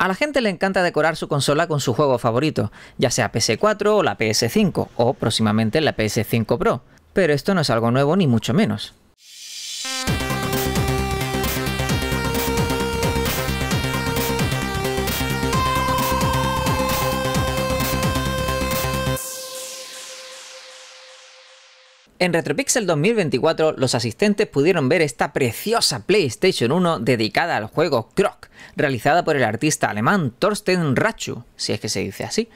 A la gente le encanta decorar su consola con su juego favorito, ya sea PS4 o la PS5, o próximamente la PS5 Pro. Pero esto no es algo nuevo ni mucho menos. En RetroPixel 2024 los asistentes pudieron ver esta preciosa PlayStation 1 dedicada al juego Croc, realizada por el artista alemán Thorsten Rachu, si es que se dice así.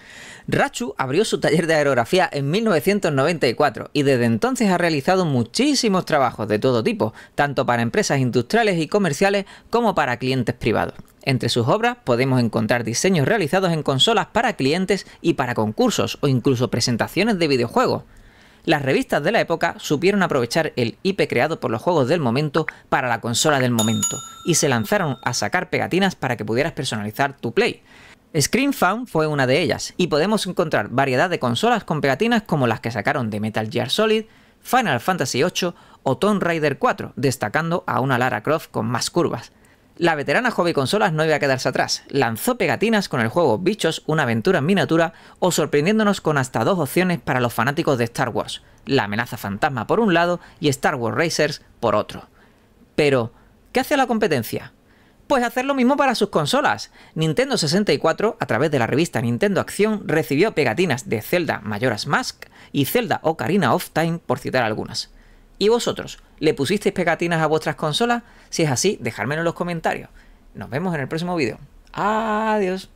Rachu abrió su taller de aerografía en 1994 y desde entonces ha realizado muchísimos trabajos de todo tipo, tanto para empresas industriales y comerciales como para clientes privados. Entre sus obras podemos encontrar diseños realizados en consolas para clientes y para concursos o incluso presentaciones de videojuegos las revistas de la época supieron aprovechar el IP creado por los juegos del momento para la consola del momento, y se lanzaron a sacar pegatinas para que pudieras personalizar tu play. Screen Found fue una de ellas, y podemos encontrar variedad de consolas con pegatinas como las que sacaron de Metal Gear Solid, Final Fantasy VIII o Tomb Raider 4, destacando a una Lara Croft con más curvas. La veterana hobby consolas no iba a quedarse atrás, lanzó pegatinas con el juego Bichos, una aventura en miniatura, o sorprendiéndonos con hasta dos opciones para los fanáticos de Star Wars, la amenaza fantasma por un lado y Star Wars Racers por otro. Pero, ¿qué hace la competencia? Pues hacer lo mismo para sus consolas. Nintendo 64, a través de la revista Nintendo Acción, recibió pegatinas de Zelda Majora's Mask y Zelda Ocarina of Time, por citar algunas. ¿Y vosotros? ¿Le pusisteis pegatinas a vuestras consolas? Si es así, dejármelo en los comentarios. Nos vemos en el próximo vídeo. Adiós.